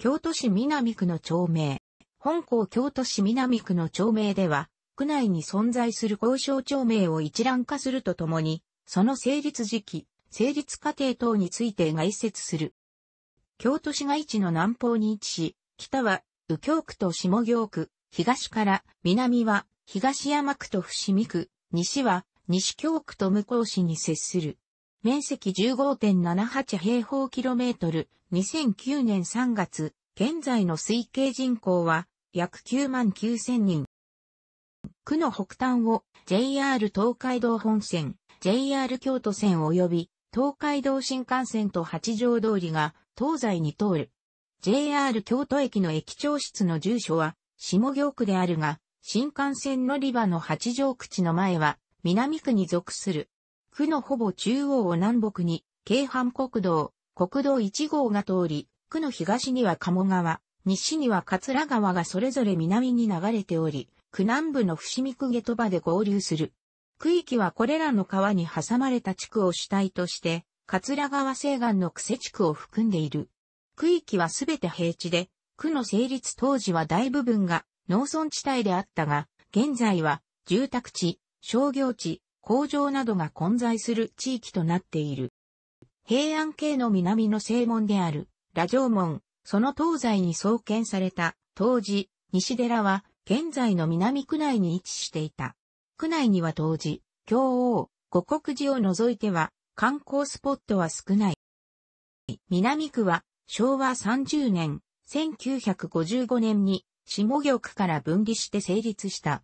京都市南区の町名。本校京都市南区の町名では、区内に存在する交渉町名を一覧化するとともに、その成立時期、成立過程等について概説する。京都市街地の南方に位置し、北は右京区と下京区、東から南は東山区と伏見区、西は西京区と向こう市に接する。面積15.78平方キロメートル、2009年3月、現在の推計人口は約9万9000人。区の北端を JR 東海道本線、JR 京都線及び東海道新幹線と八条通りが東西に通る。JR 京都駅の駅長室の住所は下京区であるが、新幹線乗り場の八条口の前は南区に属する区のほぼ中央を南北に、京阪国道、国道1号が通り、区の東には鴨川、西には桂川がそれぞれ南に流れており、区南部の伏見区下戸場で合流する。区域はこれらの川に挟まれた地区を主体として、桂川西岸の癖地区を含んでいる。区域はすべて平地で、区の成立当時は大部分が農村地帯であったが、現在は住宅地、商業地、工場などが混在する地域となっている。平安系の南の正門である、羅城門、その東西に創建された、当時、西寺は、現在の南区内に位置していた。区内には当時、京王、五国寺を除いては、観光スポットは少ない。南区は、昭和30年、1955年に、下玉から分離して成立した。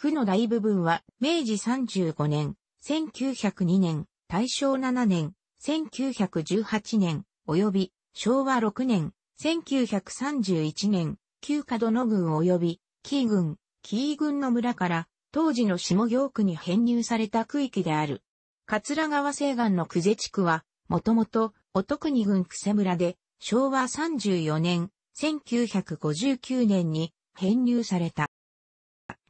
区の大部分は、明治35年、1902年、大正7年、1918年、及び、昭和6年、1931年、旧角野郡及び、紀伊郡、紀伊郡の村から、当時の下行区に編入された区域である。桂川西岸の久世地区は、もともと、乙国郡久世村で、昭和34年、1959年に編入された。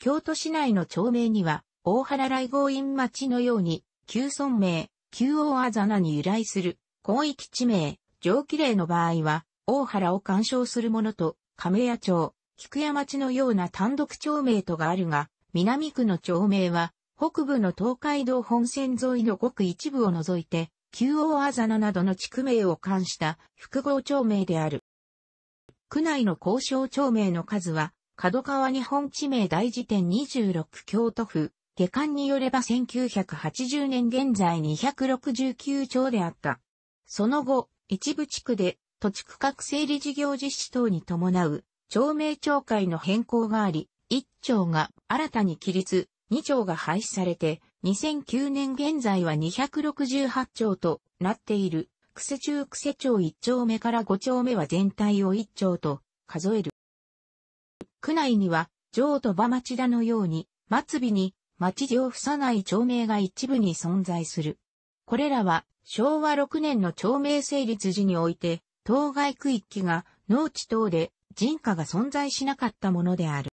京都市内の町名には、大原来合院町のように、旧村名、旧大あざなに由来する、広域地名、上記例の場合は、大原を干渉するものと、亀屋町、菊屋町のような単独町名とがあるが、南区の町名は、北部の東海道本線沿いのごく一部を除いて、旧大あざななどの地区名を冠した複合町名である。区内の交渉町名の数は、角川日本地名大辞典26京都府、下巻によれば1980年現在269町であった。その後、一部地区で土地区画整理事業実施等に伴う、町名町会の変更があり、1町が新たに起立、2町が廃止されて、2009年現在は268町となっている、癖中癖町1町目から5町目は全体を1町と数える。区内には、城と場町田のように、末尾に、町地を付さない町名が一部に存在する。これらは、昭和6年の町名成立時において、当該区域が農地等で人家が存在しなかったものである。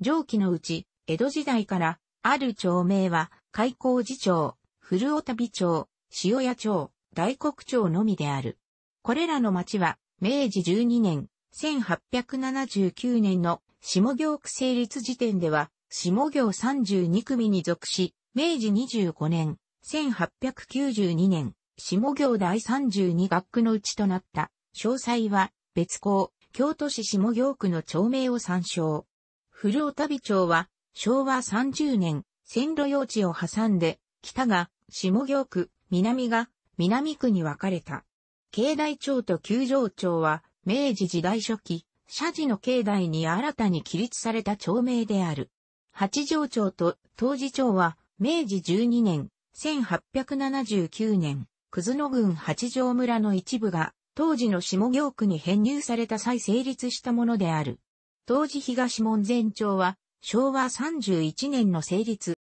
上記のうち、江戸時代から、ある町名は、開港寺町、古尾旅町、塩屋町、大黒町のみである。これらの町は、明治12年、1879年の下行区成立時点では、下行32組に属し、明治25年、1892年、下行第32学区のうちとなった。詳細は、別校、京都市下行区の町名を参照。古尾旅町は、昭和30年、線路用地を挟んで、北が下行区、南が南区に分かれた。境内町と九条町は、明治時代初期、社寺の境内に新たに起立された町名である。八条町と当時町は、明治12年、1879年、葛野郡八条村の一部が、当時の下行区に編入された際成立したものである。当時東門前町は、昭和31年の成立。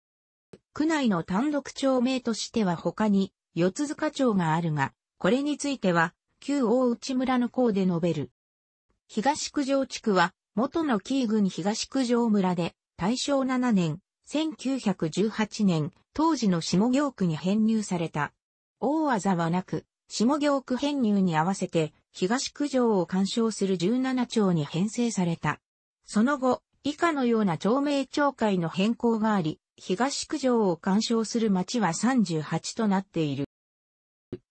区内の単独町名としては他に、四塚町があるが、これについては、旧大内村の項で述べる。東九条地区は、元の紀伊郡東九条村で、大正7年、1918年、当時の下行区に編入された。大技はなく、下行区編入に合わせて、東九条を干渉する17町に編成された。その後、以下のような町名町会の変更があり、東九条を干渉する町は38となっている。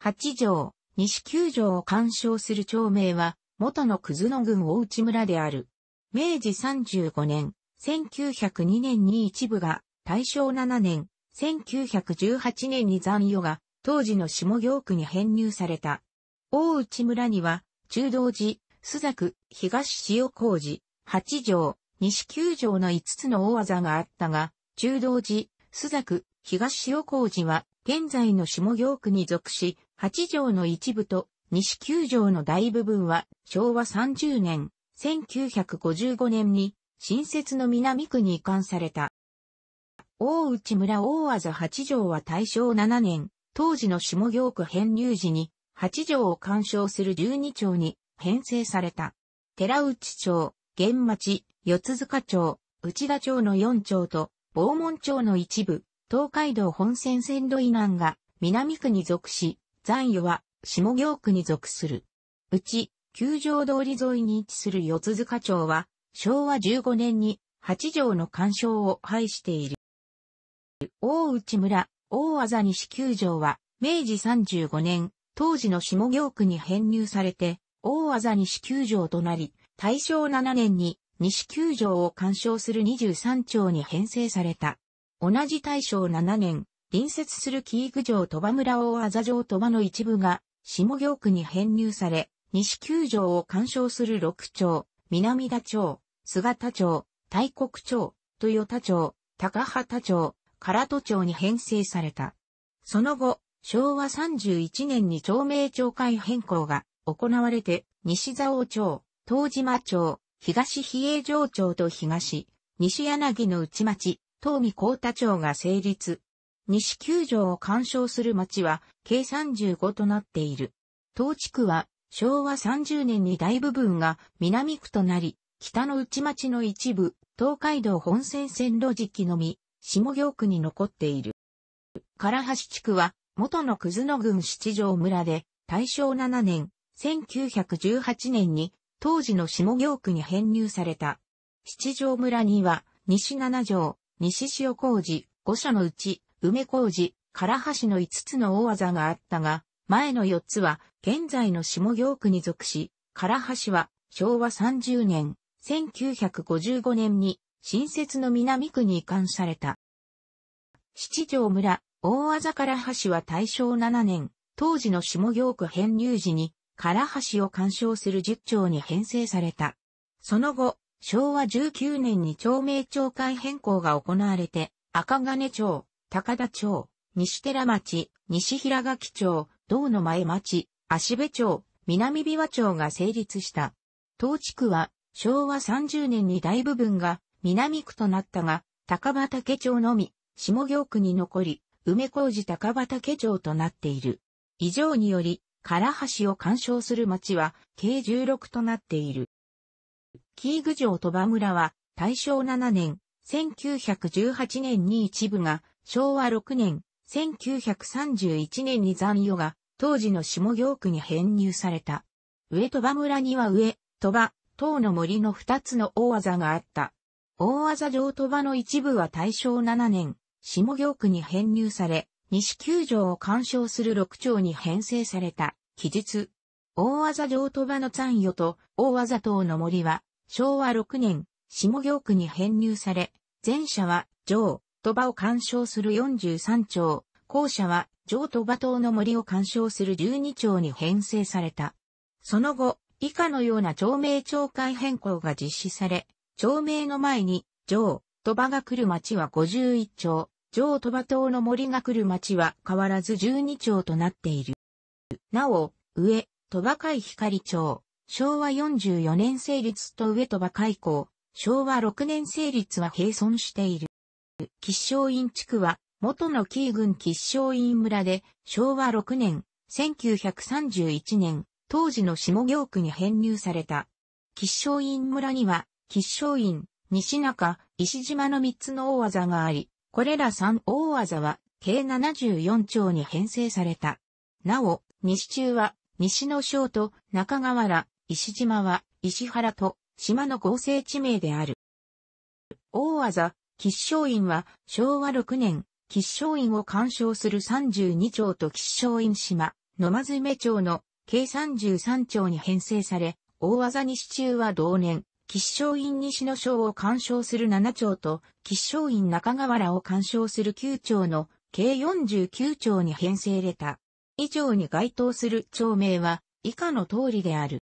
8条、西九条を干渉する町名は、元の葛野郡大内村である。明治35年、1902年に一部が、大正7年、1918年に残余が、当時の下行区に編入された。大内村には、中道寺、須作、東塩工事、八条、西九条の5つの大技があったが、中道寺、須作、東塩工事は、現在の下行区に属し、8条の一部と西9条の大部分は昭和30年、1955年に新設の南区に移管された。大内村大和八8条は大正7年、当時の下行区編入時に8条を干渉する12条に編成された。寺内町、玄町、四塚町、内田町の4町と、防門町の一部、東海道本線線路以南が南区に属し、残余は下行区に属する。うち、球場通り沿いに位置する四塚町は、昭和15年に8条の干渉を廃している。大内村、大あざ西球場は、明治35年、当時の下行区に編入されて、大あざ西球場となり、大正7年に西球場を干渉する23町に編成された。同じ大正7年、隣接する喜育城鳥羽村大麻城鳥羽の一部が、下京区に編入され、西九条を干渉する六町、南田町、菅田町、大国町、豊田町、高畑町、唐戸町に編成された。その後、昭和31年に町名町会変更が行われて、西蔵王町、東島町、東比叡城町と東、西柳の内町、東見高田町が成立、西九条を干渉する町は計35となっている。当地区は昭和30年に大部分が南区となり、北の内町の一部、東海道本線線路時期のみ、下行区に残っている。唐橋地区は元の葛野郡七条村で大正7年、1918年に当時の下行区に編入された。七条村には西七条、西塩事、五所のうち梅小路、唐橋の5つの大技があったが、前の4つは現在の下行区に属し、唐橋は昭和30年、1955年に新設の南区に移管された。七条村、大技唐橋は大正7年、当時の下行区編入時に、唐橋を干渉する十町に編成された。その後、昭和19年に町名町会変更が行われて、赤金町、高田町、西寺町、西平垣町、道の前町、足部町、南美和町が成立した。当地区は昭和30年に大部分が南区となったが、高畑町のみ、下行区に残り、梅小路高畑町となっている。以上により、唐橋を干渉する町は計16となっている。キーグ城鳥羽村は大正7年、1918年に一部が昭和6年、1931年に残余が、当時の下行区に編入された。上戸場村には上、戸場、塔の森の二つの大技があった。大技上戸場の一部は大正7年、下行区に編入され、西九条を干渉する六町に編成された、記述。大技上戸場の残余と大技塔の森は、昭和6年、下行区に編入され、前者は上、鳥羽を鑑賞する43町、校舎は上鳥羽島の森を鑑賞する12町に編成された。その後、以下のような町名町会変更が実施され、町名の前に、上、鳥羽が来る町は51町、上鳥羽島の森が来る町は変わらず12町となっている。なお、上、鳥羽海光町、昭和44年成立と上鳥羽海港、昭和6年成立は併存している。吉祥院地区は、元の紀伊郡吉祥院村で、昭和6年、1931年、当時の下京区に編入された。吉祥院村には、吉祥院、西中、石島の3つの大技があり、これら3大技は、計74町に編成された。なお、西中は、西の省と中河原、石島は、石原と、島の合成地名である。大技、吉祥院は昭和6年、吉祥院を鑑賞する32町と吉祥院島、野間詰町の計33町に編成され、大技西中は同年、吉祥院西の章を鑑賞する7町と、吉祥院中河原を鑑賞する9町の計49町に編成れた。以上に該当する町名は以下の通りである。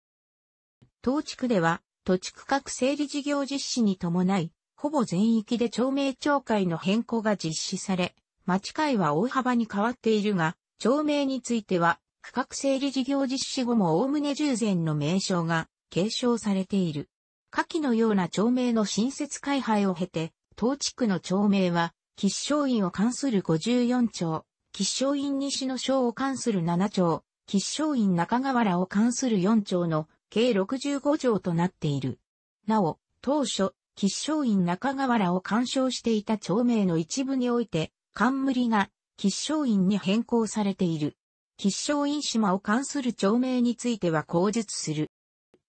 当地区では、土地区画整理事業実施に伴い、ほぼ全域で町名町会の変更が実施され、町会は大幅に変わっているが、町名については、区画整理事業実施後も概ね従前の名称が継承されている。下記のような町名の新設改廃を経て、当地区の町名は、吉祥院を関する54町、吉祥院西の省を関する7町、吉祥院中河原を関する4町の計65町となっている。なお、当初、吉祥院中河原を干渉していた町名の一部において、冠が吉祥院に変更されている。吉祥院島を関する町名については口述する。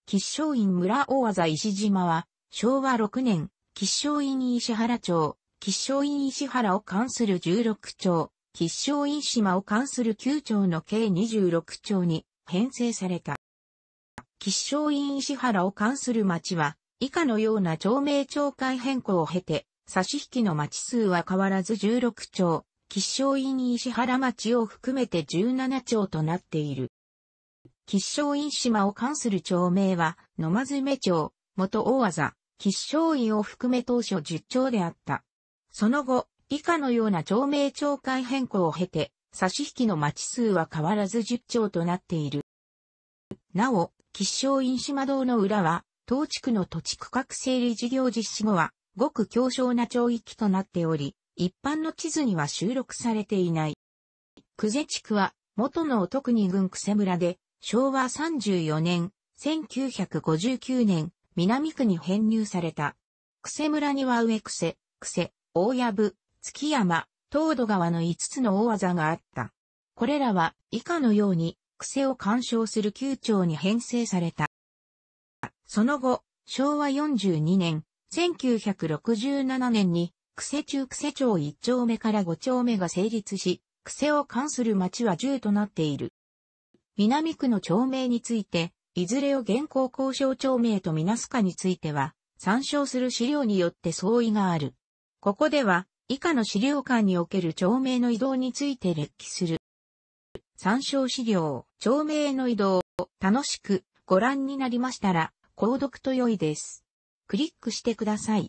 吉祥院村大技石島は、昭和6年、吉祥院石原町、吉祥院石原を関する16町、吉祥院島を関する9町の計26町に編成された。吉祥院石原を関する町は、以下のような町名町会変更を経て、差し引きの町数は変わらず16町、吉祥院石原町を含めて17町となっている。吉祥院島を関する町名は、野間詰町、元大技、吉祥院を含め当初10町であった。その後、以下のような町名町会変更を経て、差し引きの町数は変わらず10町となっている。なお、吉祥院島道の裏は、当地区の土地区画整理事業実施後は、ごく強小な町域となっており、一般の地図には収録されていない。久世地区は、元の特に郡久世村で、昭和34年、1959年、南区に編入された。久世村には上久世、久世、大藪、月山、東土川の5つの大技があった。これらは以下のように、癖を干渉する9町に編成された。その後、昭和42年、1967年に、癖中癖町1丁目から5丁目が成立し、癖を関する町は10となっている。南区の町名について、いずれを現行交渉町名とみなすかについては、参照する資料によって相違がある。ここでは、以下の資料館における町名の移動について列記する。参照資料、町名の移動、楽しくご覧になりましたら、購読と良いです。クリックしてください。